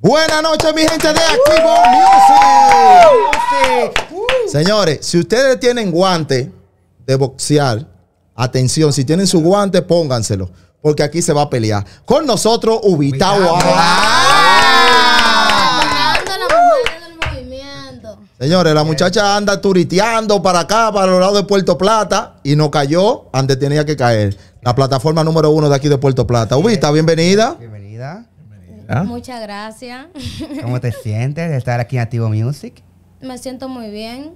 Buenas noches, mi gente de Activo Music. Uh. Señores, si ustedes tienen guante de boxear, atención, si tienen su guante, pónganselo, porque aquí se va a pelear. Con nosotros, Ubita. Señores, la muchacha anda turiteando para acá, para los lados de Puerto Plata, y no cayó antes tenía que caer. La plataforma número uno de aquí de Puerto Plata. Ubita, bienvenida. Bienvenida. ¿Ah? Muchas gracias. ¿Cómo te sientes de estar aquí en Activo Music? Me siento muy bien.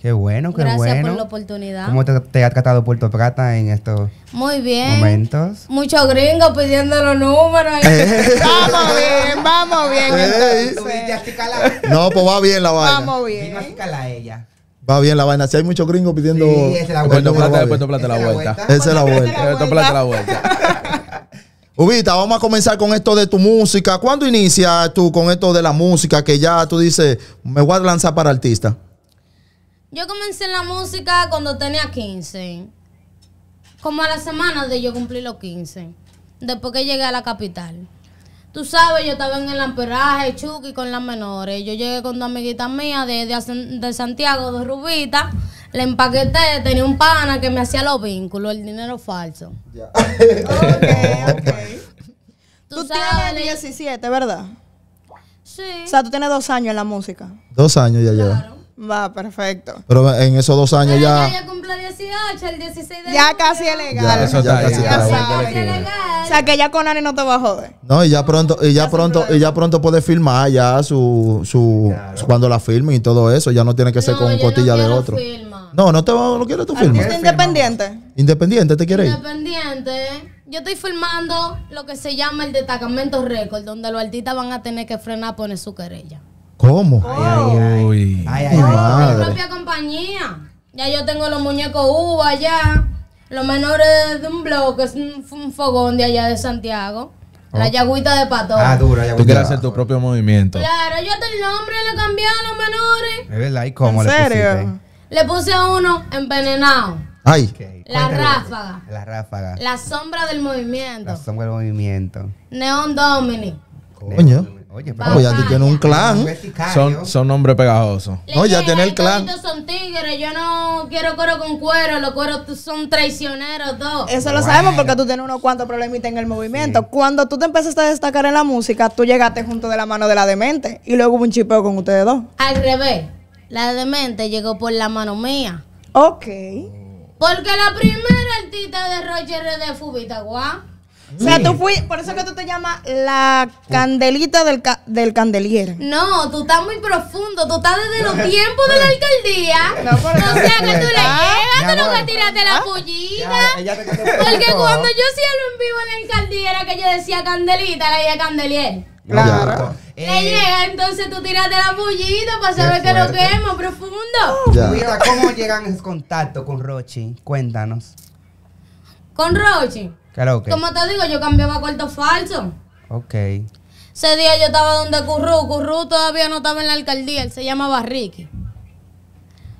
Qué bueno, qué Gracias bueno. Gracias por la oportunidad. ¿Cómo te, has ha tratado Puerto Plata en estos Muy bien. momentos? Muchos gringos pidiendo los números. Eh. vamos bien, vamos bien. Eh, no, pues va bien la vaina. Vamos bien. ella. Va bien la vaina. Si hay muchos gringos pidiendo. Sí, Puerto Plata, Puerto la vuelta. Esa es la vuelta. Puerto Plata la vuelta. Rubita, vamos a comenzar con esto de tu música. ¿Cuándo inicias tú con esto de la música que ya tú dices, me voy a lanzar para artista? Yo comencé la música cuando tenía 15. Como a la semana de yo cumplí los 15. Después que llegué a la capital. Tú sabes, yo estaba en el amperaje, Chucky, con las menores. Yo llegué con dos amiguitas mías de, Santiago, de Rubita. Le empaqueté, tenía un pana que me hacía los vínculos, el dinero falso. Tú, tienes 17, ¿verdad? Sí. O sea, tú tienes dos años en la música. Dos años ya lleva. Va, perfecto. Pero en esos dos años Pero ya. Ya cumple 18, el 16 de Ya casi es legal. Ya, casi es legal. O sea, que ya con Ari no te va a joder. No, y ya pronto, y ya, pronto, y ya pronto puede filmar ya su, su cuando la firme y todo eso. Ya no tiene que ser con cotilla de otro. No, no te va, no quiero tu firma. independiente. Independiente, ¿te quieres ir? Independiente. Yo estoy firmando lo que se llama el destacamento récord, donde los artistas van a tener que frenar a poner su querella. ¿Cómo? Oh. Ay, ay, ay. ay, ay Mi propia compañía. Ya yo tengo los muñecos uva allá. Los menores de un blog que es un fogón de allá de Santiago. La oh. yagüita de pato. Ah, dura, yagüita. Tú quieres hacer tu propio movimiento. Claro, yo hasta el nombre le cambié a los menores. Es verdad, ¿y cómo ¿En serio? Le puse uno envenenado. Ay. La ráfaga. La ráfaga. La sombra del movimiento. La sombra del movimiento. Neon Domini. Coño. Oye, pero pues ya tiene un clan. Son, son hombres pegajosos. no, ya tiene el clan. son tigres. Yo no quiero cuero con cuero. Los cueros son traicioneros, dos. Eso lo sabemos porque tú tienes unos cuantos problemitas en el movimiento. Cuando tú te empezaste a destacar en la música, tú llegaste junto de la mano de la demente. Y luego hubo un chipeo con ustedes dos. Al revés. La demente llegó por la mano mía. Ok. Porque la primera artista de Roger de de Fubitagua. O sea, tú fui, por eso que tú te llamas la candelita del, del candelier. No, tú estás muy profundo, tú estás desde los tiempos de la alcaldía. No, por o sea, que tú le llevas, tú nunca tiraste la ah, pollita. Porque cuando yo hacía lo en vivo en la alcaldía era que yo decía candelita, la idea candelier. Eh, entonces tú tiraste la bullita para saber que lo que profundo. Más profundo ¿cómo llegan esos contacto con Rochi? Cuéntanos. ¿Con Rochi? Claro que. Como te digo, yo cambiaba corto falso. Ok. Ese día yo estaba donde Curru. Curru todavía no estaba en la alcaldía, él se llamaba Ricky.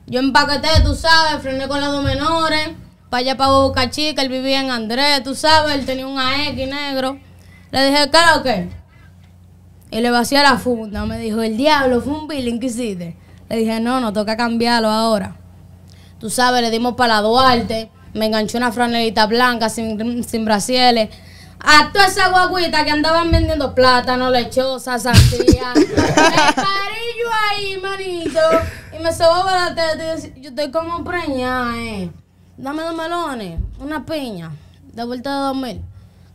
Yo empaqueté, tú sabes, frené con los dos menores. Para allá para Boca Chica, él vivía en Andrés, tú sabes, él tenía un AX negro. Le dije, claro que. Y le vacía la funda. Me dijo, el diablo, fue un billing que hiciste. Le dije, no, no toca cambiarlo ahora. Tú sabes, le dimos para la Duarte. Me enganchó una franelita blanca sin, sin brasieles. A toda esa guaguita que andaban vendiendo plátano, lechosa, sandía. me parillo ahí, manito. Y me sobaba la teta. Yo estoy como preñada, eh. Dame dos melones, una piña. De vuelta de 2000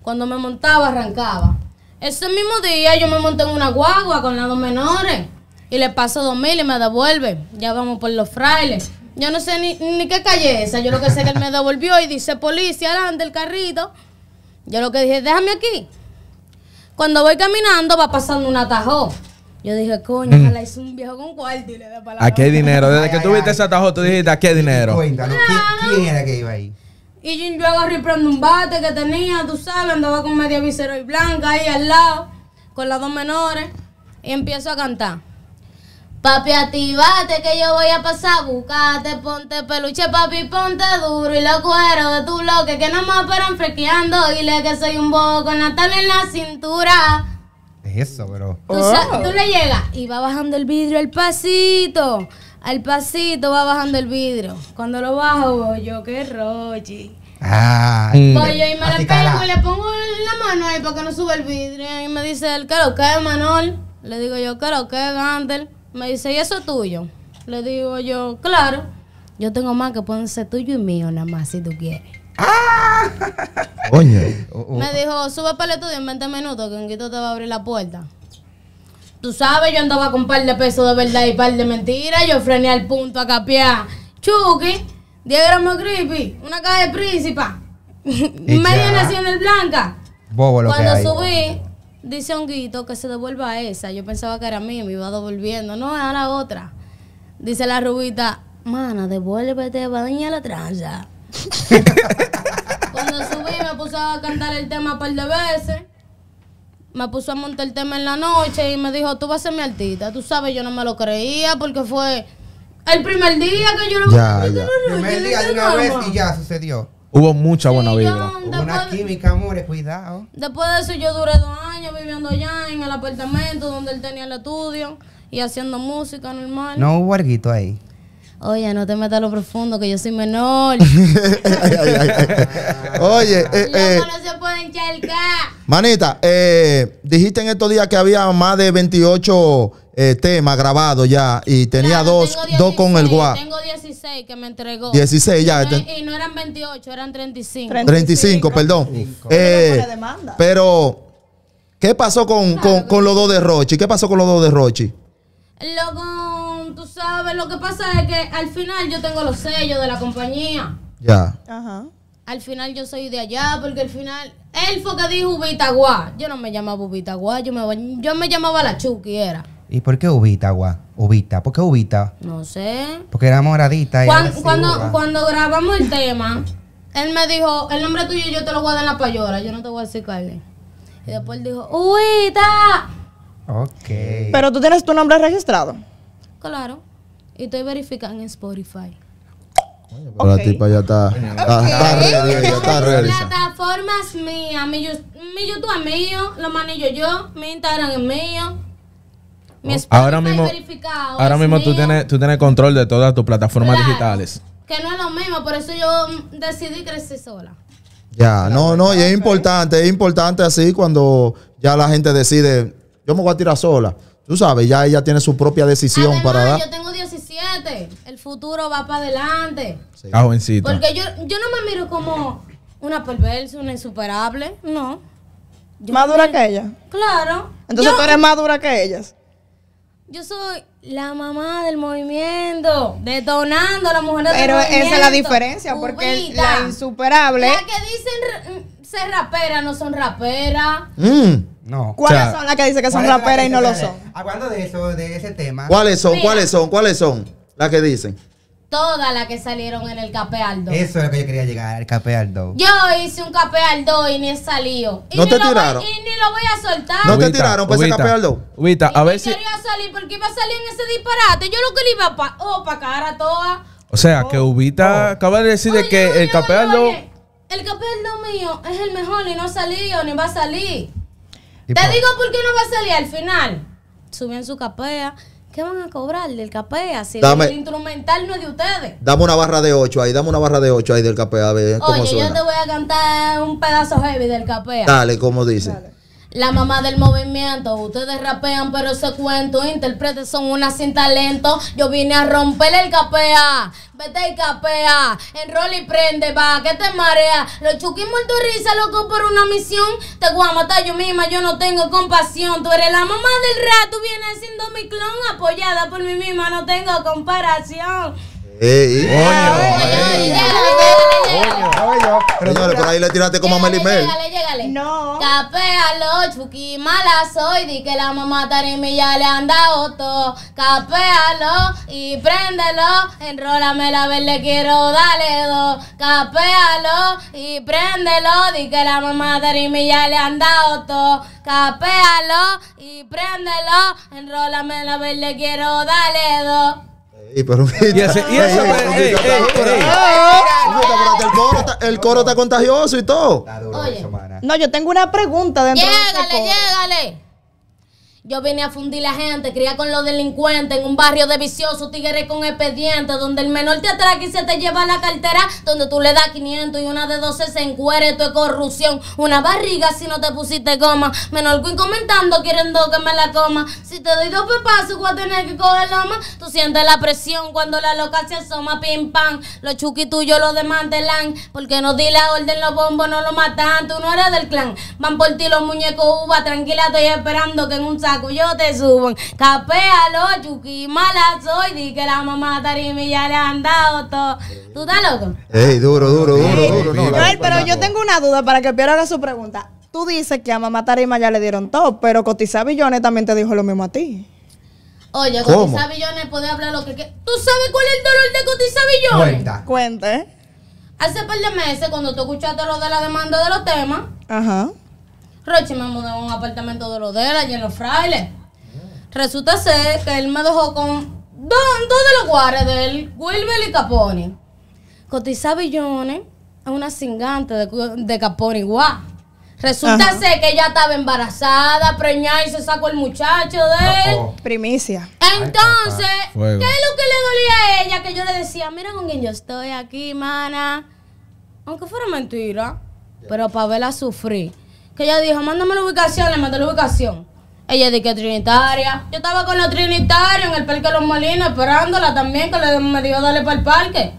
Cuando me montaba, arrancaba. Ese mismo día yo me monté en una guagua con las dos menores y le paso dos mil y me devuelve. Ya vamos por los frailes. Yo no sé ni, qué calle esa. Yo lo que sé es que él me devolvió y dice policía adelante el carrito. Yo lo que dije, déjame aquí. Cuando voy caminando va pasando un atajo. Yo dije, coño, mm. ojalá hizo un viejo con cuarto y le da palabra. ¿A qué dinero? Desde que tuviste ese atajo, tú dijiste, ¿a qué dinero? Cuéntanos, ¿quién era que iba ahí? Y yo agarré prendo un bate que tenía, tú sabes, andaba con media visera y blanca ahí al lado, con las dos menores, y empiezo a cantar. Papi, activate que yo voy a pasar, buscate, ponte peluche, papi, ponte duro y los cuero de tu bloque que no me esperan frequeando, dile que soy un bobo con Natal en la cintura. Eso, pero... Tú, sea, oh. tú le llegas y va bajando el vidrio el pasito al pasito va bajando el vidrio. Cuando lo bajo, yo qué rochi. Ah, mm. yo y me la pego y le pongo la mano ahí para que no suba el vidrio. Y me dice el qué lo que, Manol. Le digo yo, qué lo que, Gander. Me dice, ¿y eso es tuyo? Le digo yo, claro. Yo tengo más que pueden ser tuyo y mío, nada más, si tú quieres. Ah. Me dijo, suba para el estudio en 20 minutos, que un Quito te va a abrir la puerta. Tú sabes, yo andaba con un par de pesos de verdad y un par de mentiras. Yo frené al punto a capear. Chucky, diagrama creepy, una caja de príncipa, media nacional blanca. Bobo lo Cuando que hay. subí, dice Honguito que se devuelva esa. Yo pensaba que era mía, me iba devolviendo. No, era otra. Dice la rubita, mana, devuélvete, va a la tranza. Cuando subí, me puse a cantar el tema un par de veces me puso a montar el tema en la noche y me dijo, tú vas a ser mi artista. Tú sabes, yo no me lo creía porque fue el primer día que yo lo... Ya, ya. El primer día de una vez y ya sucedió. Hubo mucha buena vida. vibra. una química, amores, cuidado. Después de eso yo duré dos años viviendo allá en el apartamento donde él tenía el estudio y haciendo música normal. No hubo arguito ahí. Oye, no te metas a lo profundo, que yo soy menor. Oye, eh, eh no se pueden Manita, eh, dijiste en estos días que había más de 28 eh, temas grabados ya y tenía dos, con el guapo. Tengo 16 que me entregó. 16 ya. Y no, este- e-, eran 28, eran 35. 35, perdón. pero, ¿qué pasó con, los dos de Rochi? ¿Qué pasó con los dos de Rochi? Loco sabes, lo que pasa es que al final yo tengo los sellos de la compañía. Ya. Ajá. Al final yo soy de allá, porque al final. Él fue que dijo ubitagua. Yo no me llamaba ubitagua, yo me, yo me llamaba la Chucky, era. ¿Y por qué Ubita, guá? Ubita, ¿por qué Ubita? No sé. Porque era moradita. cuando, cuando, cuando, grabamos el tema, él me dijo, el nombre tuyo yo te lo voy a dar en la payora, yo no te voy a decir Carly. Y después él dijo, Ubita. Ok. Pero tú tienes tu nombre registrado. Claro. Y estoy verificando en Spotify. Okay. La tipa ya está. Está, Mi, YouTube es mío. Lo manillo yo. Mi Instagram es mío. Oh. ahora mismo, verificado ahora mismo tú tienes, tú tienes control de todas tus plataformas digitales. Que no es lo mismo, por eso yo decidí crecer sola. Ya, no, no, y es importante, es importante así cuando ya la gente decide, yo me voy a tirar sola. Tú sabes, ya ella tiene su propia decisión para dar. Yo tengo 17. El futuro va para adelante. Ah, jovencita. Porque yo, no me miro como una perversa, una insuperable. No. ¿Más dura que ella? Claro. Entonces tú eres más dura que ellas. Yo soy la mamá del movimiento, detonando a la mujer Pero del movimiento. esa es la diferencia, porque la insuperable. que dicen ser rapera no son raperas. Mm. No. ¿Cuáles son las que dicen que son raperas y no lo son? Hablando de eso, de ese tema. ¿Cuáles son? ¿Cuáles son? ¿Cuáles son las que dicen? Todas las que salieron en el capealdo. Eso es lo que yo quería llegar, el capealdo. Yo hice un capealdo y ni salió. Y ¿No ni te tiraron? y ni lo voy a soltar. ¿No te tiraron por ese capealdo? Ubita, a ver si... quería salir porque iba a salir en ese disparate. Yo lo que le iba pa... Oh, pa cara toda. O sea, que oh. Ubita oh. acaba de decir que el capealdo el no mío es el mejor y no salió ni va a salir. Te digo por qué no va a salir al final. Suben su capea. ¿Qué van a cobrar del capea? Si el instrumental no es de ustedes. Dame una barra de 8 ahí, dame una barra de 8 ahí del capea. A ver, Oye, suena. yo te voy a cantar un pedazo heavy del capea. Dale, como dice. Dale. La mamá del movimiento, ustedes rapean, pero ese cuento, intérpretes son unas sin talento. Yo vine a romperle el capea, vete y capea, enrola y prende, va, que te marea. Los chuquis tu risa, loco, por una misión. Te voy a matar yo misma, yo no tengo compasión. Tú eres la mamá del rato, vienes siendo mi clon, apoyada por mí misma, no tengo comparación. Ey, pero ahí le tiraste como a no. Capéalo, chuqui mala soy, di que la mamá tarimilla ya le han dado todo. Capéalo y préndelo, enrólame la vez le quiero darle dos. Capéalo y préndelo, di que la mamá tarimi ya le han dado todo. Capéalo y préndelo, enrólame la vez le quiero darle dos. Y ese, el coro está contagioso y todo. no, yo tengo una pregunta dentro Llegale, de este yo vine a fundir la gente, cría con los delincuentes en un barrio de viciosos tigres con expedientes, donde el menor te atraca y se te lleva la cartera, donde tú le das 500 y una de 12 se encuere, esto es corrupción. Una barriga si no te pusiste goma. Menor Queen comentando, quieren dos que me la coma. Si te doy dos pepazos, voy a tener que coger loma. Tú sientes la presión cuando la loca se asoma, pim pam. Los chuquis tuyos lo demantelan, porque no di la orden, los bombos no lo matan. Tú no eres del clan, van por ti los muñecos uva, tranquila, estoy esperando que en un saco cuyo yo te subo. los yuki mala soy. Di que la mamá Tarima ya le han dado todo. ¿Tú estás loco? Ey, duro, duro, duro, duro. pero yo tengo una duda para que Piero su pregunta. Tú dices que a mamá Tarima ya le dieron todo, pero Cotizabillones también te dijo lo mismo a ti. Oye, Cotizabillones puede hablar lo que ¿Tú sabes cuál es el dolor de Cotizabillones? Billones? Cuenta. Cuente. Hace par de meses, cuando tú escuchaste lo de la demanda de los temas, Ajá. Roche me mudó a un apartamento de Rodela y en los frailes. Resulta ser que él me dejó con dos, de los guares de él, Wilber y Caponi. Cotizaba billones a una cingante de, Caponi, guau. Resulta ser que ella estaba embarazada, preñada y se sacó el muchacho de ah, él. Oh. Primicia. Entonces, ¿qué es lo que le dolía a ella? Que yo le decía, mira con quién yo estoy aquí, mana. Aunque fuera mentira, pero para verla sufrir que ella dijo, mándame la ubicación, le mandé la ubicación. Ella dijo que Trinitaria. Yo estaba con los Trinitaria en el Parque de los Molinos, esperándola también, que le, me a darle para el parque.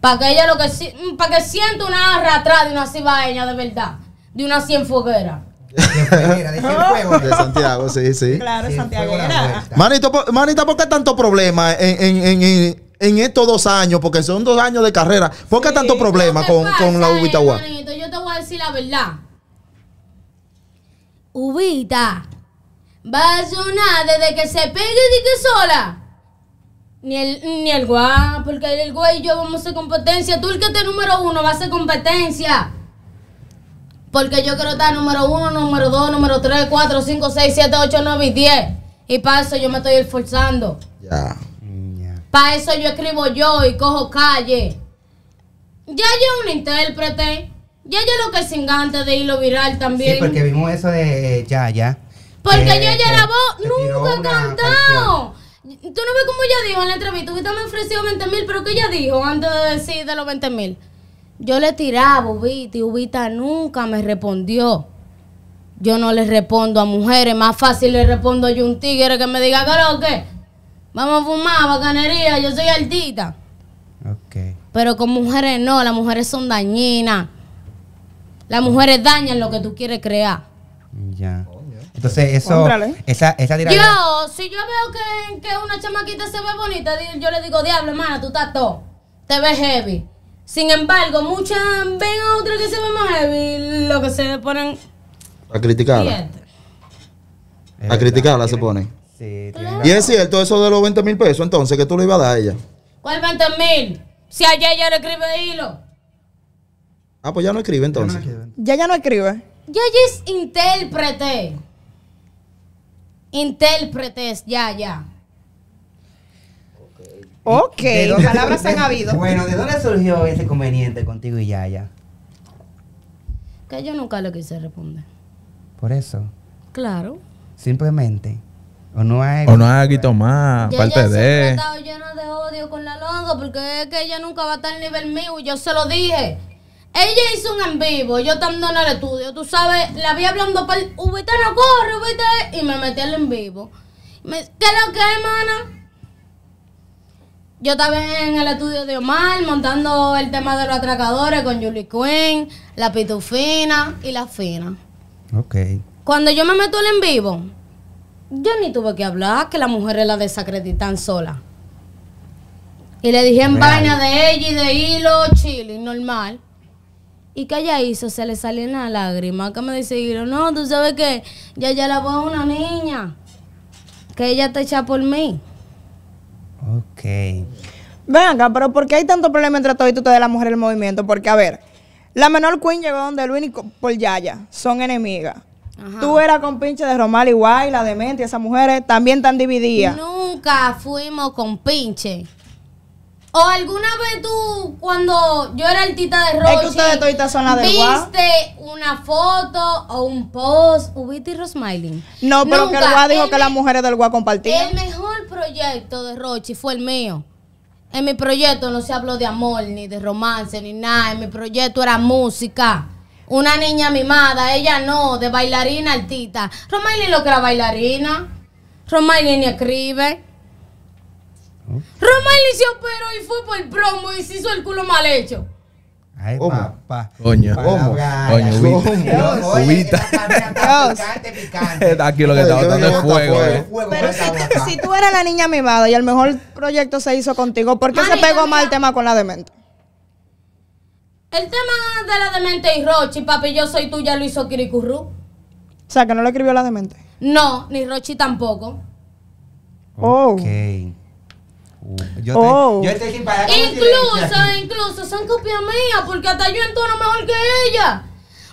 Para que ella lo que mm, para que sienta una arra atrás de una cibaeña de verdad, de una cienfoguera. De, de, Santiago, sí, sí. Claro, Santiago. Manito, ¿por qué tanto problema en, estos dos años? Porque son dos años de carrera. ¿Por qué tanto problema con, la Ubitagua? Manito, yo te voy a decir la verdad. Ubita. Va a sonar desde que se pegue y que sola. Ni el, ni el guá, porque el guá y yo vamos a hacer competencia. Tú el que esté número uno va a ser competencia. Porque yo quiero estar número uno, número dos, número tres, cuatro, cinco, seis, siete, ocho, nueve y diez. Y para eso yo me estoy esforzando. Ya. Para eso yo escribo yo y cojo calle. Ya yo un intérprete. Ya lo que se encanta de hilo viral también. Sí, porque vimos eso de ya ya Porque yo ya la voz nunca cantado. Tú no ves cómo ella dijo en la entrevista, Ubita me ofreció 20 mil, pero ¿qué ella dijo antes de decir de los 20 mil? Yo le tiraba, Ubita, Ubita nunca me respondió. Yo no le respondo a mujeres, más fácil le respondo yo a un tigre que me diga, ¿qué lo que? Vamos a fumar, bacanería, yo soy altita. Ok. Pero con mujeres no, las mujeres son dañinas. Las mujeres dañan lo que tú quieres crear. Ya. Entonces, eso, esa, esa Yo, si yo veo que, una chamaquita se ve bonita, yo le digo, diablo, hermana, tú estás todo. Te ves heavy. Sin embargo, muchas ven a otra que se ve más heavy, lo que se ponen. A criticarla. A criticarla se pone. Sí, Y es cierto eso de los 20 mil pesos, entonces, que tú le ibas a dar a ella. ¿Cuál 20 mil? Si ayer ella le escribe hilo. Ah, pues ya no escribe entonces. Ya, ya no escribe. Ya es intérprete. Intérpretes, ya, ya. Ok, dónde, palabras han habido. Bueno, ¿de dónde surgió ese conveniente contigo y ya, ya? Que yo nunca le quise responder. Por eso. Claro. Simplemente. O no hay. O no hay aguito más parte de. He lleno de odio con la longa porque es que ella nunca va a estar al nivel mío y yo se lo dije. Ella hizo un en vivo, yo estando en el estudio, tú sabes, la vi hablando para el no corre, Ubita, y me metí al en vivo. Me, ¿Qué es lo que hermana? Yo estaba en el estudio de Omar montando el tema de los atracadores con Julie Quinn, la pitufina y la fina. Ok. Cuando yo me meto al en vivo, yo ni tuve que hablar, que las mujeres la desacreditan sola. Y le dije en vaina de ella y de hilo, chile, normal. ¿Y qué ella hizo? Se le salió las lágrima. Que me dice, no, tú sabes que ya ya la a una niña. Que ella te echa por mí. Ok. Venga, pero ¿por qué hay tanto problema entre todos y tú de la mujer del movimiento? Porque, a ver, la menor Queen llegó donde Luis y por Yaya. Son enemigas. Tú eras con pinche de Romal igual, la demente, esas mujeres también están divididas. Nunca fuimos con pinche. O alguna vez tú, cuando yo era altita de Rochi, viste una foto o un post, Ubiti y No, pero que el dijo que las mujeres del Guá compartían. El mejor proyecto de Rochi fue el mío. En mi proyecto no se habló de amor, ni de romance, ni nada. En mi proyecto era música. Una niña mimada, ella no, de bailarina altita. Rosmiling lo que era bailarina. Rosmiling ni escribe. Román inició pero y fue por el promo y se hizo el culo mal hecho. Ay, papá. Coño. Coño, Picante, picante. Aquí lo que está botando es fuego. Eh. Pero si, si tú eras la niña mimada y el mejor proyecto se hizo contigo, ¿por qué se pegó mal el tema con la demente? El tema de la demente y Rochi, papi, yo soy tuya, lo hizo Kirikurru O sea, que no lo escribió la demente. No, ni Rochi tampoco. Oh. Ok. Uh, yo te, oh. incluso, incluso son copias mías, porque hasta yo entono mejor que ella.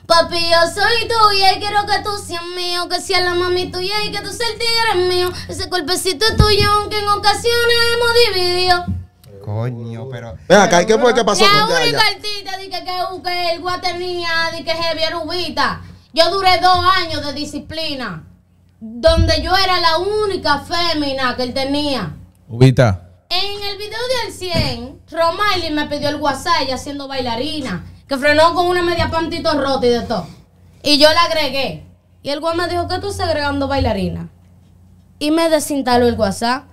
Papi, yo soy tuya y quiero que tú seas mío, que seas la mami tuya y que tú seas el tigre mío. Ese golpecito es tuyo, aunque en ocasiones hemos dividido. Coño, pero. Venga, ¿qué fue que pasó la La única artista que, que, el que Ubita. Yo duré dos años de disciplina, donde yo era la única fémina que él tenía. Ubita. En el video del 100, Romaily me pidió el WhatsApp ella haciendo bailarina, que frenó con una media pantito rota y de todo. Y yo la agregué. Y el guay me dijo, ¿qué tú estás agregando bailarina? Y me desinstaló el WhatsApp.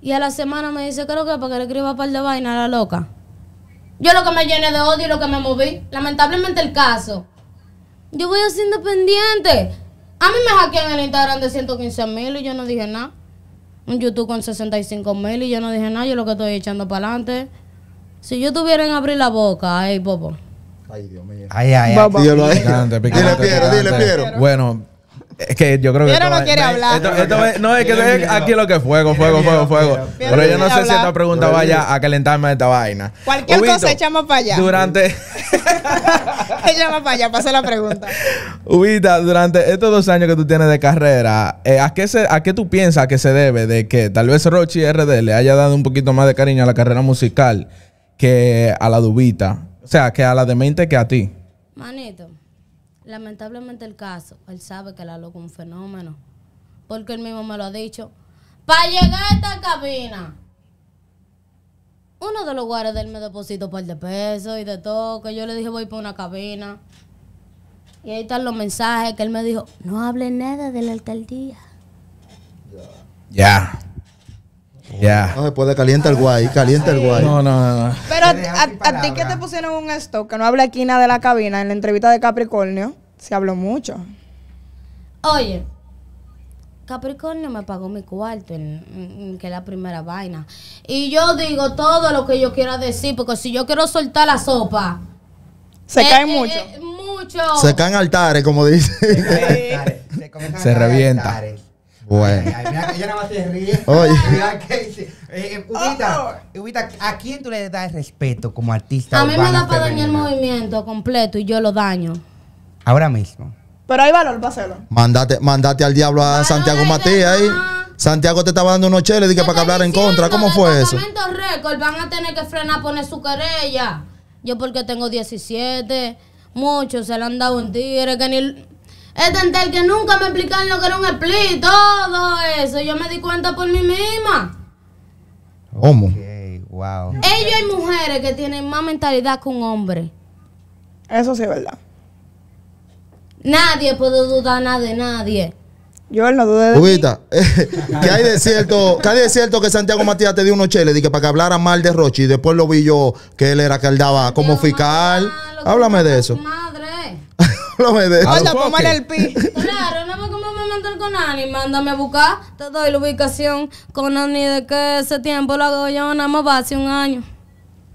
Y a la semana me dice, creo que para que le escriba un par de vaina a la loca. Yo lo que me llené de odio y lo que me moví. Lamentablemente el caso. Yo voy a ser independiente. A mí me hackean el Instagram de 115 mil y yo no dije nada un YouTube con 65 mil y yo no dije nada, yo lo que estoy echando para adelante. Si yo tuviera en abrir la boca, ay, Popo. Ay, Dios mío. Ay, ay, ay. Dile, Piero, dile, Piero. Bueno, es que yo creo que. Pero no quiere hablar. no, es que aquí lo que fuego, fuego, fuego, fuego. Pero yo no sé si esta pregunta vaya a calentarme esta vaina. Cualquier cosa echamos para allá. Durante. Echamos para allá, pase la pregunta. Ubita, durante estos dos años que tú tienes de carrera, eh, ¿a, qué se, ¿a qué tú piensas que se debe de que tal vez Rochi RD le haya dado un poquito más de cariño a la carrera musical que a la Dubita? O sea, que a la demente que a ti. Manito lamentablemente el caso, él sabe que la loca es un fenómeno. Porque él mismo me lo ha dicho. Para llegar a esta cabina, uno de los guardias de él me depositó un par de pesos y de todo, que yo le dije voy para una cabina. Y ahí están los mensajes que él me dijo, no hable nada de la alcaldía. Ya. Ya. No se puede, calienta el guay, calienta el guay. No, no, no. Pero a, ti que te pusieron un stock, que no hable aquí nada de la cabina en la entrevista de Capricornio, se habló mucho. Oye, Capricornio me pagó mi cuarto, que es la primera vaina. Y yo digo todo lo que yo quiera decir, porque si yo quiero soltar la sopa. Se eh, caen eh, eh, mucho. Se caen altares, como dice. Se, revienta. Bueno. Ubita, ¿a quién tú le das respeto como artista? A mí me da para dañar el movimiento completo y yo lo daño. Ahora mismo. Pero hay valor para hacerlo. Mandate, mandate al diablo a Santiago Matías ahí. Santiago te estaba dando unos cheles para que hablar en contra. ¿Cómo fue eso? récord van a tener que frenar poner su querella. Yo porque tengo 17, muchos se le han dado un tiro. que ni... que nunca me explicaron lo que era un split, todo eso. Yo me di cuenta por mí misma. ¿Cómo? wow. Ellos hay mujeres que tienen más mentalidad que un hombre. Eso sí es verdad. Nadie puede dudar nada de nadie. Yo no dudé de Ubita, eh, que hay de cierto, que hay de cierto que Santiago Matías te dio unos cheles, para que hablara mal de Rochi, después lo vi yo que él era que él daba como fiscal. Háblame de eso. Madre. Háblame de eso. el pi? Claro, no me como me mandó con Conani, mándame a buscar, te doy la ubicación. con Conani de que ese tiempo lo hago yo, nada más va hace un año.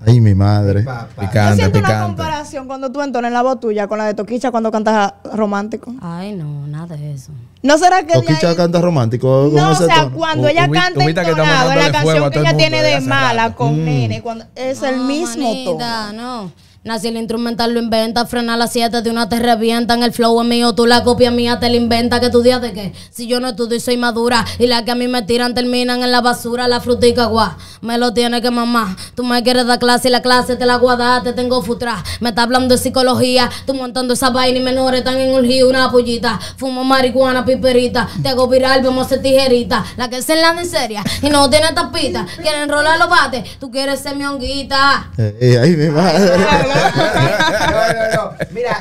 Ay, mi madre. Picante, Yo siento una comparación cuando tú entones la voz tuya con la de Toquicha cuando cantas romántico. Ay, no, nada de eso. ¿No será que Toquicha canta romántico? No, o sea, cuando ella canta entonado, la canción que ella tiene de mala con mm. cuando es el ah, mismo tono. no. Nací el instrumental, lo inventa, frena las siete de una te revientan. El flow es mío, tú la copia mía, te la inventa. Que día de qué? Si yo no estudio y soy madura. Y las que a mí me tiran terminan en la basura. La frutica, guá me lo tiene que mamá. Tú me quieres dar clase y la clase te la guardas, te tengo futra. Me está hablando de psicología, tú montando esa vaina y menores están en Una pollita, fumo marihuana, piperita. Te hago viral, Vemos a tijerita. La que se la en seria y no tiene tapita. Quieren rolar los bates, tú quieres ser mi honguita. Eh, eh, y mi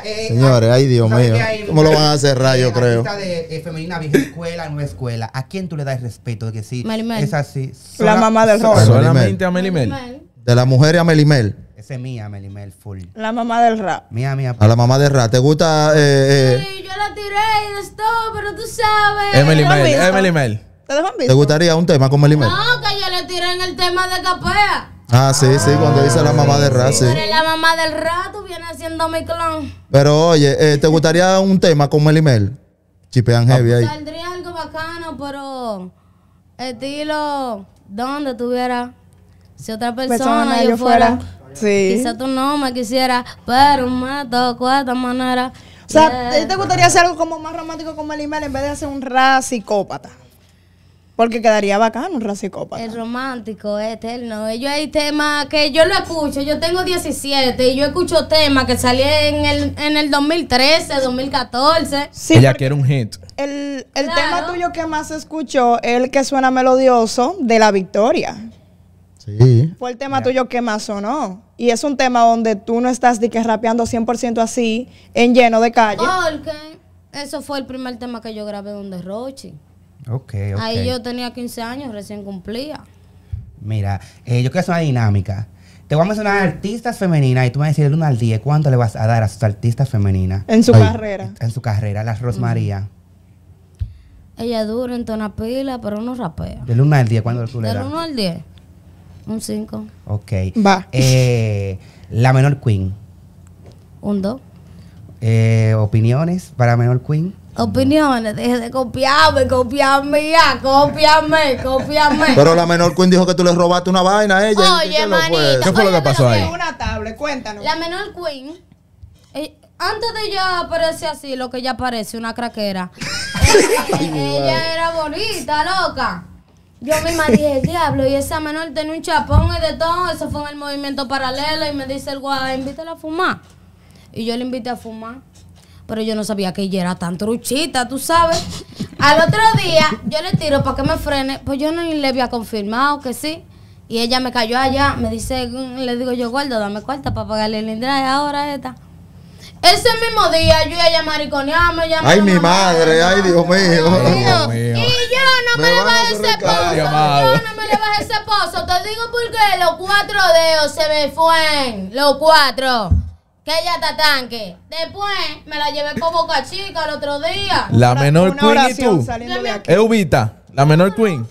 eh, señores, ay Dios mío. ¿Cómo lo van a cerrar, yo creo? de eh, femenina, vieja escuela, nueva escuela. ¿A quién tú le das respeto de que sí? Es así. la mamá del rap. Solamente a Melimel. De la mujer a Melimel. Ese es mía, Melimel, full. La mamá del rap. Mía, mía. A la mamá del rap. ¿Te gusta? Eh, sí, yo la tiré y de todo, pero tú sabes. Es Melimel, Melimel. ¿Te, ¿Te gustaría un tema con Melimel? No, que yo le tiré en el tema de Capea. Ah, sí, sí, cuando dice la mamá de ah, rato Pero la mamá del rato viene haciendo mi clon. Pero oye, eh, ¿te gustaría un tema con melimel Mel? Chipean ah, heavy ahí. Saldría algo bacano, pero estilo donde tuviera. Si otra persona, yo, fuera. Sí. Quizá tú no me quisieras, pero me de manera. O sea, ¿te gustaría hacer algo como más romántico con melimel en vez de hacer un ra psicópata? Porque quedaría bacano un racicópata. Es romántico, es este, eterno. ellos hay temas que yo lo escucho. Yo tengo 17 y yo escucho temas que salí en el, en el 2013, 2014. Sí, Ella quiere un hit. El, tema tuyo que más escuchó es el que suena melodioso de La Victoria. Sí. Fue el tema tuyo que más sonó. Y es un tema donde tú no estás de que rapeando 100% así, en lleno de calle. Porque eso fue el primer tema que yo grabé donde un Okay, Ahí yo tenía 15 años, recién cumplía. Mira, eh, yo quiero hacer una dinámica. Te voy a mencionar artistas femeninas y tú me vas a decir de 1 al 10 cuánto le vas a dar a sus artistas femeninas. En su carrera. En su carrera, la Rosmaría. Mm. Ella dura, entona pila, pero no rapea. Del 1 al 10, ¿cuánto tú le das? Del 1 al 10, un 5. Ok. Va. Eh, la menor queen. Un 2. Eh, opiniones para menor queen opiniones, deje de copiarme, copiarme ya, copiarme, copiarme. Pero la menor Queen dijo que tú le robaste una vaina a ella. Oye, manita. ¿Qué fue lo que pasó ahí? Una tablet, cuéntanos. La menor Queen, eh, antes de ella aparecer así, lo que ella parece, una craquera. ella era bonita, loca. Yo misma dije, diablo, y esa menor tenía un chapón y de todo, eso fue en el movimiento paralelo, y me dice el guay, invítala a fumar. Y yo le invité a fumar. Pero yo no sabía que ella era tan truchita, tú sabes. Al otro día yo le tiro para que me frene, pues yo no ni le había confirmado que sí. Y ella me cayó allá, me dice, le digo yo, guardo, dame cuarta para pagarle el indraje ahora esta. Ese mismo día yo iba me mariconeamos. Ay, mi madre, ay, Dios mío. Y yo no me, le bajé ese pozo. Yo no me le bajé ese pozo. Te digo porque los cuatro dedos se me fueron. Los cuatro que ella está tanque. Después me la llevé con Boca Chica el otro día. La menor queen y tú. Eubita, la menor ah, queen.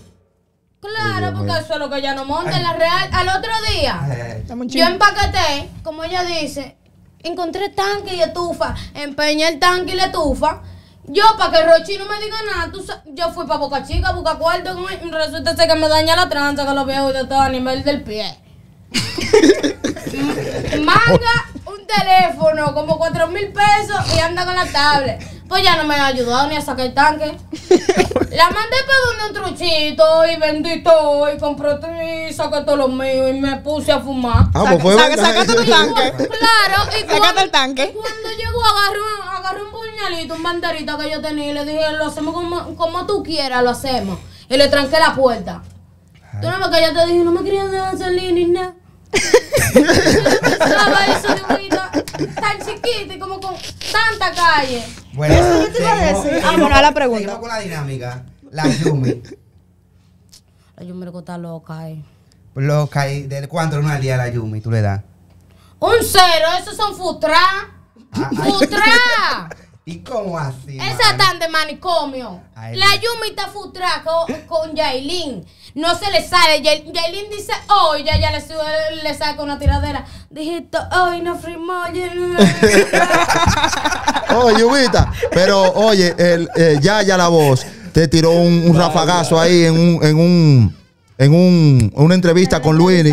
Claro, porque eso es lo que ella no monta en la real. Al otro día, yo empaqueté, como ella dice, encontré tanque y estufa. Empeñé el tanque y la estufa. Yo, para que Rochi no me diga nada, yo fui para Boca Chica, Boca Cuarto, resulta que me daña la tranza que lo viejos de todo a nivel del pie. Manga teléfono como cuatro mil pesos y anda con la tablet. Pues ya no me ha ayudado ni a sacar el tanque. La mandé para donde un truchito y vendí todo y compré y saqué todos los míos y me puse a fumar. Ah, pues sacaste tu tanque. Claro, y cuando, llegó agarró, agarró un puñalito, un banderito que yo tenía y le dije, lo hacemos como, tú quieras, lo hacemos. Y le tranqué la puerta. Tú no me que te dije, no me quería dejar salir ni nada tan chiquita y como con tanta calle. Bueno, Vamos a la pregunta. con la dinámica. La Yumi. La Yumi que está loca. y eh. Loca. ¿Y de cuánto no al día la Yumi tú le das? Un cero. Esos son futra. Ah, ah. ¡Futra! ¿Y cómo así? Esa tan de manicomio. la Yumi está futra con, con no se le sale. Yailin dice, Oye oh, ya, ya le, le saca una tiradera. Dijiste, Oye no frimó. oye, Ubita, pero oye, el, eh, ya, ya la voz te tiró un, un rafagazo ahí en un, en un, en un, una entrevista con Luini.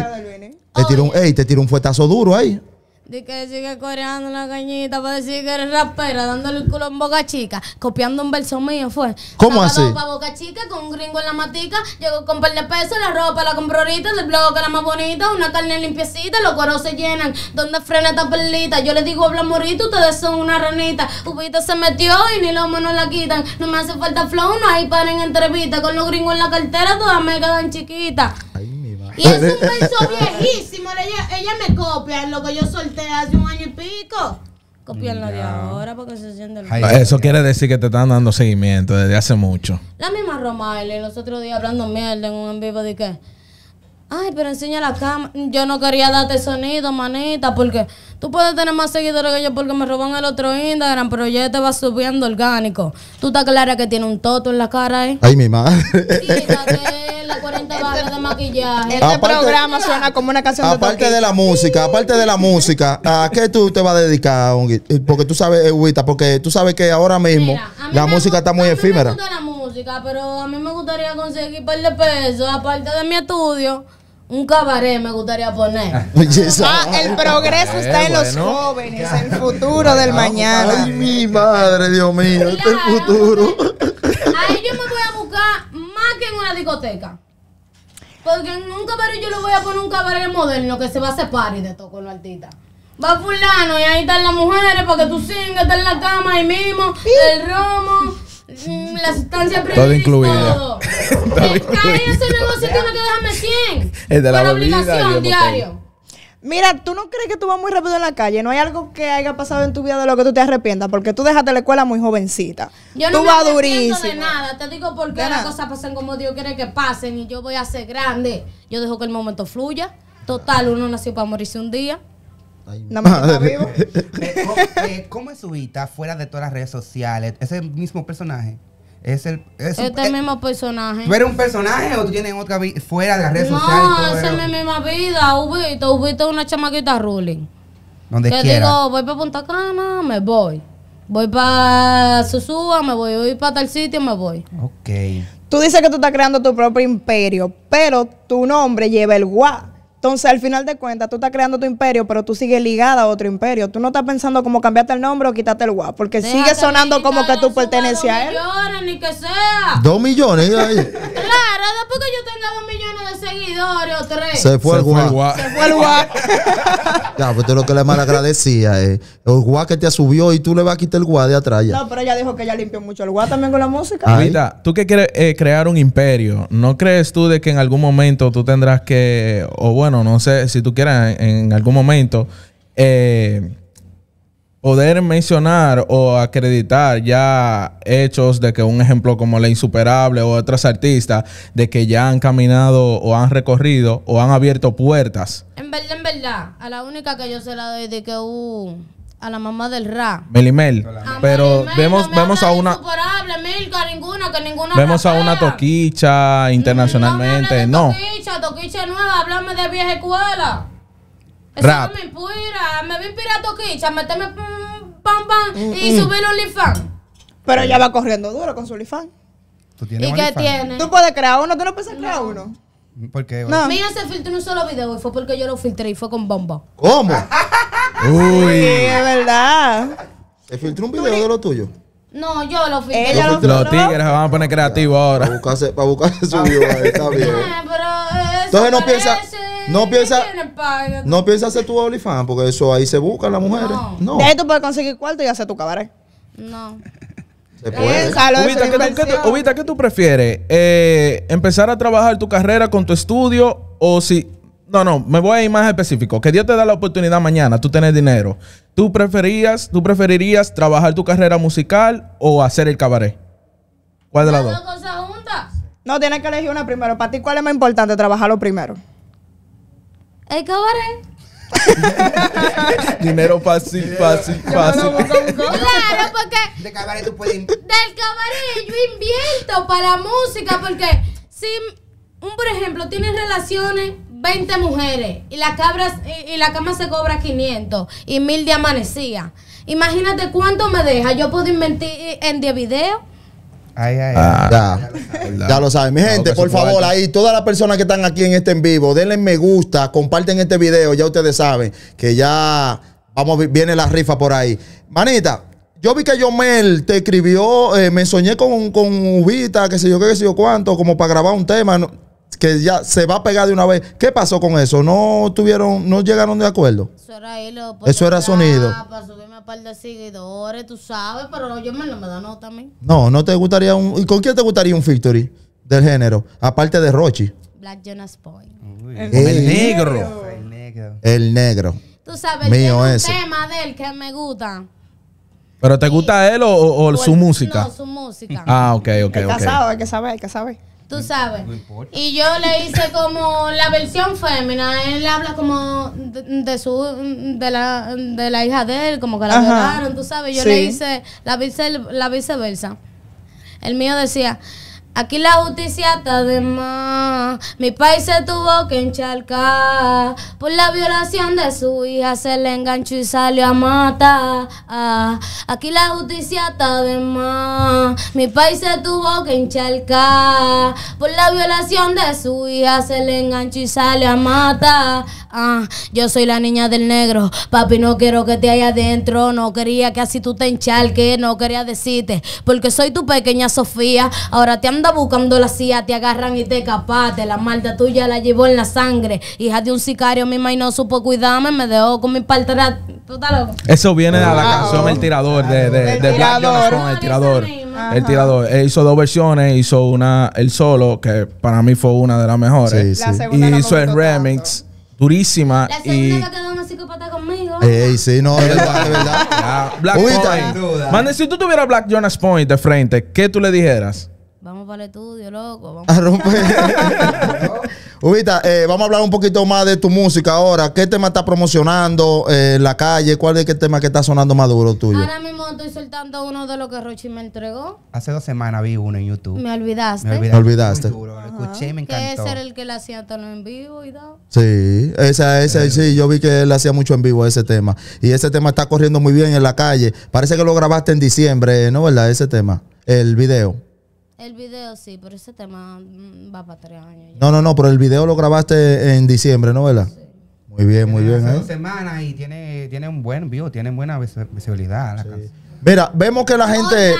Te tiró un, ey, te tiró un fuetazo duro ahí. De que sigue coreando la cañita para decir que eres rapera, dándole el culo en boca chica, copiando un verso mío, fue. ¿Cómo así? Para boca chica, con un gringo en la matica, llegó con par de pesos, la ropa la compro ahorita, el blog que la más bonita, una carne limpiecita, los coros se llenan, donde frena esta perlita. Yo le digo, habla morito, ustedes son una ranita. Ubita se metió y ni los manos la quitan. No me hace falta flow, no hay para en entrevista. Con los gringos en la cartera, todas me quedan chiquitas. Y eh, es un verso eh, eh, viejísimo. Ella, me copia lo que yo solté hace un año y pico. Copiarlo de ahora porque se siente el Eso quiere decir que te están dando seguimiento desde hace mucho. La misma Romaile, los otros días hablando mierda en un en vivo de que. Ay, pero enseña la cama. Yo no quería darte sonido, manita, porque tú puedes tener más seguidores que yo porque me roban el otro Instagram, pero ya te va subiendo orgánico. Tú te clara que tiene un toto en la cara, ¿eh? Ay, mi madre. Sí, la 40 barras de maquillaje. Este aparte, programa suena como una canción aparte de, la música, aparte de la música, ¿a qué tú te vas a dedicar, eh, Porque tú sabes, eh, porque tú sabes que ahora mismo la música está muy efímera. la música, pero a mí me gustaría conseguir un par de pesos, aparte de mi estudio. Un cabaret me gustaría poner. Ah, el progreso está en los jóvenes, el futuro del mañana. Ay, mi madre, Dios mío, este el futuro. aquí en una discoteca. Porque en un cabaret yo le voy a poner un cabaret moderno que se va a separar y de todo con los Va fulano y ahí están las mujeres para que tú sigas en la cama ahí mismo, el romo, mm, la sustancia prohibida. Todo incluido. Todo. todo eh, incluido. ese negocio tiene que dejarme 100. Es de la obligación, diario. Mira, ¿tú no crees que tú vas muy rápido en la calle? No hay algo que haya pasado en tu vida de lo que tú te arrepientas, porque tú dejaste la escuela muy jovencita. Yo no durísimo. de nada, te digo por qué las cosas pasan como Dios quiere que pasen y yo voy a ser grande. Yo dejo que el momento fluya. Total, uno nació para morirse un día. ¿Cómo, es su vida fuera de todas las redes sociales? ¿Ese mismo personaje? Es el, es el mismo personaje. ¿Tú eres un personaje o tú tienes otra vida fuera de las redes no, sociales? No, esa es mi misma vida. Ubito, una chamaquita ruling. Donde digo, voy para Punta Cana, me voy. Voy para Susúa, me voy. Voy para tal sitio, me voy. Ok. Tú dices que tú estás creando tu propio imperio, pero tu nombre lleva el guá. Entonces, al final de cuentas, tú estás creando tu imperio, pero tú sigues ligada a otro imperio. Tú no estás pensando cómo cambiarte el nombre o quitarte el guapo, porque sigue sonando como que tú perteneces a él. Dos millones, ni que sea. Dos millones. claro, después que yo tenga dos millones de seguidores o tres. Se fue el guapo. Se fue el guapo. ya, pues tú lo que le mal agradecía eh, el guapo que te subió y tú le vas a quitar el guapo de atrás. No, pero ella dijo que ella limpió mucho el guapo también con la música. Ahorita, tú que quieres eh, crear un imperio, ¿no crees tú de que en algún momento tú tendrás que, o bueno, no sé si tú quieras en, algún momento eh, poder mencionar o acreditar ya hechos de que un ejemplo como La Insuperable o otras artistas de que ya han caminado o han recorrido o han abierto puertas. En verdad, en verdad, a la única que yo se la doy de que hubo... Uh, a la mamá del Ra. Melimel. Pero vemos, vemos a una. Milka, ninguna, que ninguna vemos a una toquicha internacionalmente. No. toquicha, toquicha nueva, hablame de vieja escuela. Eso Rap. no me inspira. Me vi inspirar toquicha, meterme pam pam y mm. subir un lifan. Pero ella va corriendo duro con su lifan. ¿Y qué tiene? Tú puedes crear uno, tú no puedes crear uno. ¿Por qué? No. Mía se filtró un solo video y fue porque yo lo filtré y fue con bomba. ¿Cómo? Uy. es verdad. ¿Se filtró un video de lo tuyo? No, yo lo filtré Ella lo filtró. Los tigres van a poner creativos ahora. Para buscarse, para su vida Está bien. Ah, Entonces no piensa. No piensa, no piensa hacer tu OnlyFans, porque eso ahí se busca las mujeres. No. De ahí tú puedes conseguir cuarto y hacer tu cabaret. No. Ubita, ¿qué, tú prefieres? Eh, ¿Empezar a trabajar tu carrera con tu estudio o si no, no, me voy a ir más específico. Que Dios te da la oportunidad mañana, tú tienes dinero. ¿Tú preferías, tú preferirías trabajar tu carrera musical o hacer el cabaret? ¿Cuál de las dos? cosas juntas. No, tienes que elegir una primero. Para ti, ¿cuál es más importante? Trabajarlo primero. El cabaret. Dinero fácil, fácil, fácil. Claro, porque. De cabaret tú puedes. Del cabaret yo invierto para música, porque si, un, por ejemplo, tienes relaciones, 20 mujeres y la, y, la cama se cobra 500 y mil de amanecía. Imagínate cuánto me deja. Yo puedo invertir en 10 videos. Ay, ay, ah, ay. ya, lo saben. Mi gente, por favor, ahí, todas las personas que están aquí en este en vivo, denle me gusta, comparten este video, ya ustedes saben que ya vamos, viene la rifa por ahí. Manita, yo vi que Yomel te escribió, eh, me soñé con, con Ubita, que sé yo qué, que sé yo cuánto, como para grabar un tema que ya se va a pegar de una vez. ¿Qué pasó con eso? ¿No tuvieron, no llegaron de acuerdo? Eso era hilo. sonido. Para subirme a de seguidores, tú sabes, pero yo me lo me da nota a mí. No, no te gustaría un... ¿Y con quién te gustaría un Victory del género? Aparte de Rochi. Black Jonas Point. el, negro. El negro. El negro. Tú sabes, Mío el tema de él que me gusta. ¿Pero te gusta él o, su música? su música. Ah, ok, ok, okay. ok. que sabe, hay que saber. sabe. Tú sabes. Y yo le hice como la versión fémina. Él habla como de, su de la, de la hija de él, como que la tú sabes. Yo le hice la, vice, la viceversa. El mío decía, Aquí la justicia está de más. Mi país se tuvo que encharcar. Por la violación de su hija se le enganchó y salió a matar. Aquí la justicia está de más. Mi país se tuvo que encharcar. Por la violación de su hija se le enganchó y salió a matar. Ah, yo soy la niña del negro. Papi, no quiero que te haya adentro. No quería que así tú te encharques. No quería decirte. Porque soy tu pequeña Sofía. Ahora te han buscando la CIA, te agarran y te escapaste. La malta tuya la llevó en la sangre. Hija de un sicario, mi y no supo cuidarme, me dejó con mi partera. Eso viene de la ah, canción El ah, Tirador ah, de, de, el, tirador. el Tirador. El Tirador. hizo dos versiones, hizo una, el solo, que para mí fue una de las mejores. y hizo el remix. Durísima. La y... conmigo. sí, no, verdad, Black si tú tuvieras Black Jonas Point de frente, ¿qué tú le dijeras? Vamos para el estudio, loco. Vamos. A ah, romper. Pues. Ubita, eh, vamos a hablar un poquito más de tu música ahora. ¿Qué tema estás promocionando en eh, la calle? ¿Cuál es el tema que está sonando más duro tuyo? Ahora mismo estoy soltando uno de los que Rochi me entregó. Hace dos semanas vi uno en YouTube. Me olvidaste. Me olvidaste. lo escuché y me encantó. ese era el que le hacía todo en vivo y todo. Sí, esa, ese, eh. sí, yo vi que él hacía mucho en vivo ese tema. Y ese tema está corriendo muy bien en la calle. Parece que lo grabaste en diciembre, ¿no verdad? Ese tema, el video. El video sí, pero ese tema mm, va para tres años. No, no, no, pero el video lo grabaste en diciembre, ¿no, verdad? Muy bien, muy bien. Hace ¿eh? semanas y tiene, tiene un buen view, tiene buena visibilidad Mira, vemos que la gente.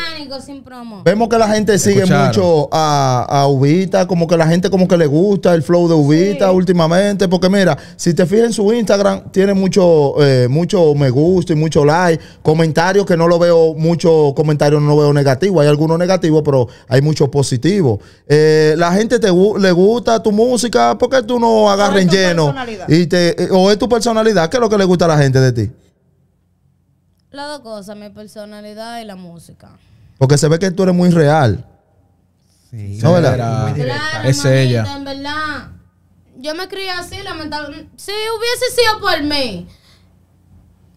Vemos que la gente sigue mucho a, a, Ubita, como que la gente como que le gusta el flow de Ubita últimamente. Porque mira, si te fijas en su Instagram, tiene mucho, eh, mucho me gusta y mucho like. Comentarios que no lo veo, muchos comentarios no lo veo negativo. Hay algunos negativos, pero hay muchos positivos. Eh, la gente te le gusta tu música, porque tú no agarras en lleno? Y te, eh, o es tu personalidad, ¿qué es lo que le gusta a la gente de ti? Las dos cosas, mi personalidad y la música. Porque se ve que tú eres muy real. Sí, es ella. En verdad, yo me crié así, lamentablemente. Si hubiese sido por mí,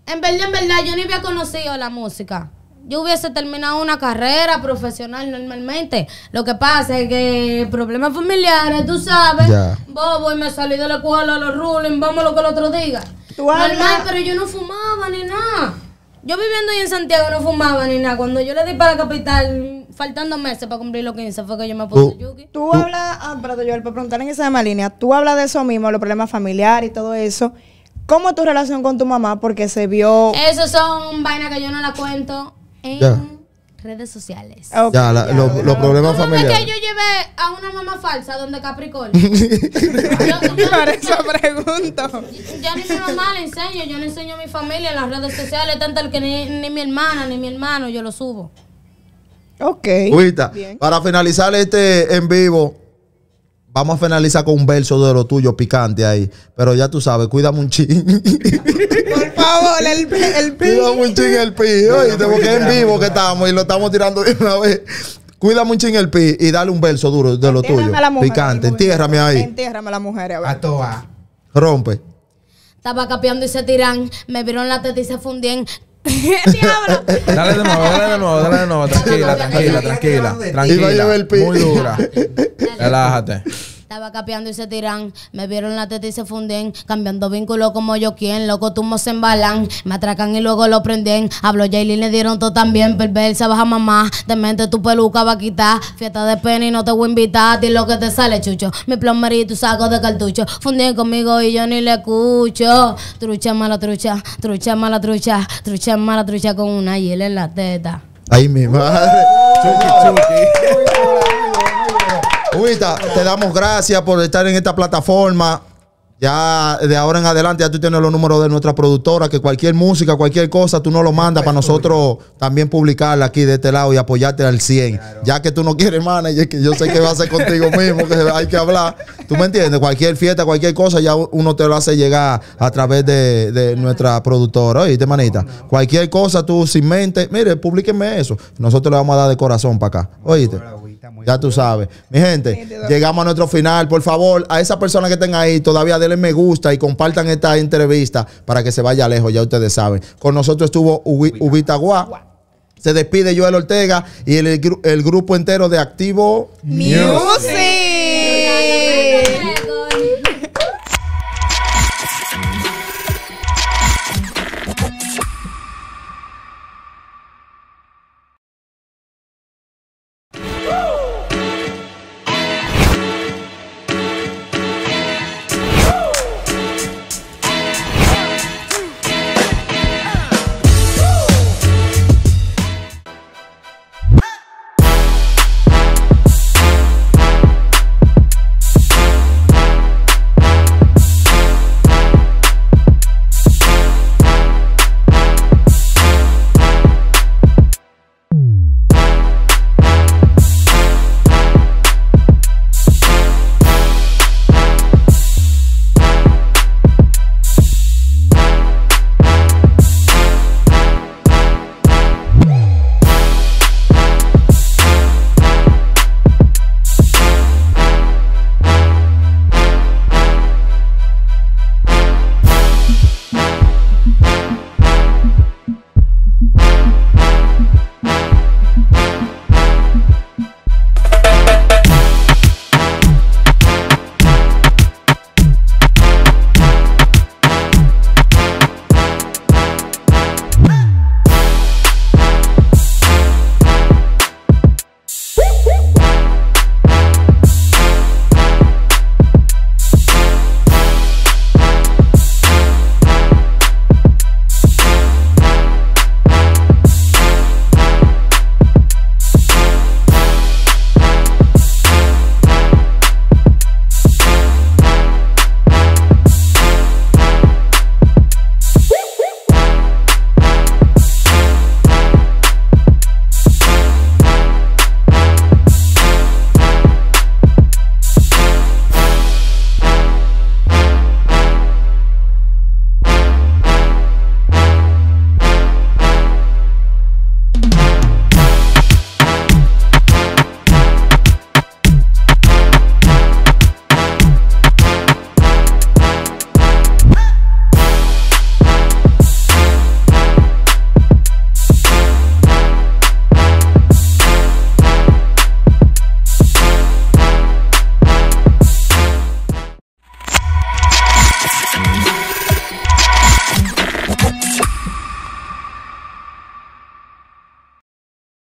en verdad, en verdad, yo ni había conocido la música. Yo hubiese terminado una carrera profesional normalmente. Lo que pasa es que problemas familiares, tú sabes. Bobo y me salí de la escuela, los rulings, vamos lo que el otro diga. Normal, pero yo no fumaba ni nada. Yo viviendo ahí en Santiago no fumaba ni nada. Cuando yo le di para la capital, faltando meses para cumplir los 15, fue que yo me puse yuki. Tú hablas, ah, yo para preguntar en esa misma línea, tú hablas de eso mismo, los problemas familiares y todo eso. ¿Cómo es tu relación con tu mamá? Porque se vio... Esas son vainas que yo no la cuento redes sociales. ya, los problemas familiares. que yo llevé a una mamá falsa donde Capricornio. Por eso pregunto. Yo, ni mi mamá le enseño, yo no enseño a mi familia en las redes sociales, tanto que ni, mi hermana ni mi hermano yo lo subo. Ok. para finalizar este en vivo, Vamos a finalizar con un verso de lo tuyo picante ahí. Pero ya tú sabes, cuídame un ching. Por favor, el, el pi. Cuídame un ching el pi. Oye, porque es en vivo que estamos y lo estamos tirando de una vez. Cuídame un ching el pi y dale un verso duro de lo tuyo. A la mujer, picante. Entiérrame ahí. Entiérrame a la mujer. A, ver. a toa. Rompe. Estaba capeando y se tiran. Me vieron la teta y se fundían. Dale de nuevo, dale de nuevo, dale de nuevo. Tranquila, tranquila, tranquila. Tranquila. tranquila. Muy dura. Relájate. Estaba capeando y se tiran. Me vieron la teta y se funden. Cambiando vínculo como yo quien. Loco, tumos se embalan. Me atracan y luego lo prenden. Hablo y le dieron todo también. Perversa, baja mamá. mente tu peluca va a quitar. Fiesta de pena y no te voy a invitar. ti lo que te sale, chucho. Mi plomería y tu saco de cartucho. Fundí conmigo y yo ni le escucho. Trucha, mala trucha. Trucha, mala trucha. Trucha, mala trucha con una hiel en la teta. Ay, mi madre. chuqui chuqui. te damos gracias por estar en esta plataforma. Ya de ahora en adelante ya tú tienes los números de nuestra productora, que cualquier música, cualquier cosa, tú nos lo mandas para nosotros también publicarla aquí de este lado y apoyarte al 100. Ya que tú no quieres manager, que yo sé que va a ser contigo mismo, que hay que hablar. ¿Tú me entiendes? Cualquier fiesta, cualquier cosa, ya uno te lo hace llegar a través de, de nuestra productora. Oíste, manita. Cualquier cosa tú sin mente, mire, publíqueme eso. Nosotros le vamos a dar de corazón para acá. Oíste. Ya tú sabes. Mi gente, llegamos a nuestro final. Por favor, a esa persona que estén ahí, todavía denle me gusta y compartan esta entrevista para que se vaya lejos, ya ustedes saben. Con nosotros estuvo Ubita Guá. Se despide Joel Ortega y el, grupo entero de Activo Music.